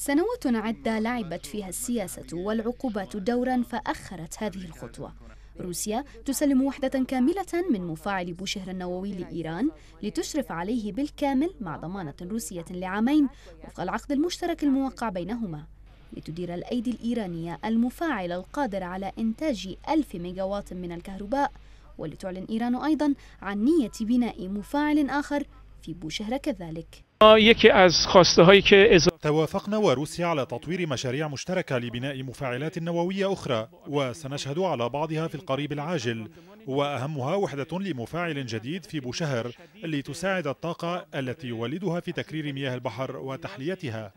سنوات عدة لعبت فيها السياسة والعقوبات دورا فأخرت هذه الخطوة روسيا تسلم وحدة كاملة من مفاعل بوشهر النووي لإيران لتشرف عليه بالكامل مع ضمانة روسية لعامين وفق العقد المشترك الموقع بينهما لتدير الأيدي الإيرانية المفاعل القادر على إنتاج ألف ميجاوات من الكهرباء ولتعلن إيران أيضا عن نية بناء مفاعل آخر في بوشهر كذلك توافقنا وروسيا على تطوير مشاريع مشتركة لبناء مفاعلات نووية أخرى وسنشهد على بعضها في القريب العاجل وأهمها وحدة لمفاعل جديد في بوشهر لتساعد الطاقة التي يولدها في تكرير مياه البحر وتحليتها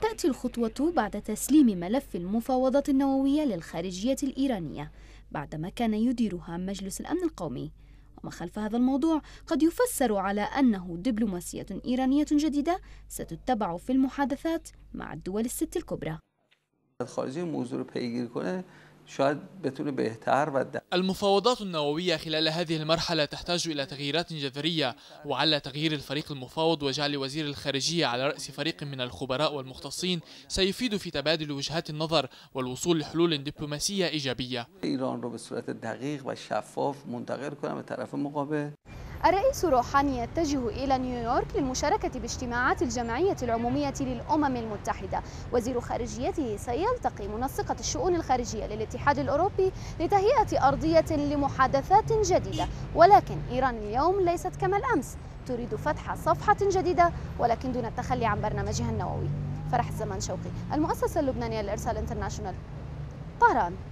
تأتي الخطوة بعد تسليم ملف المفاوضات النووية للخارجية الإيرانية بعدما كان يديرها مجلس الأمن القومي وما خلف هذا الموضوع قد يفسر على أنه دبلوماسية إيرانية جديدة ستتبع في المحادثات مع الدول الست الكبرى. موضوع شاید بتونه بهتر و ده. المفاوضات النووية خلال هذه المرحلة تحتاج إلى تغييرات جذرية وعلى تغيير الفريق المفاوض وجعل وزير الخارجية على رأس فريق من الخبراء والمختصين سيفيد في تبادل وجهات النظر والوصول لحلول دبلوماسية إيجابية إيران رو به صورت و شفاف منتقل کنم به طرف مقابل الرئيس روحاني يتجه إلى نيويورك للمشاركة باجتماعات الجمعية العمومية للأمم المتحدة وزير خارجيته سيلتقي منسقة الشؤون الخارجية للاتحاد الأوروبي لتهيئة أرضية لمحادثات جديدة ولكن إيران اليوم ليست كما الأمس تريد فتح صفحة جديدة ولكن دون التخلي عن برنامجها النووي فرح الزمان شوقي المؤسسة اللبنانية للإرسال انترناشونال طهران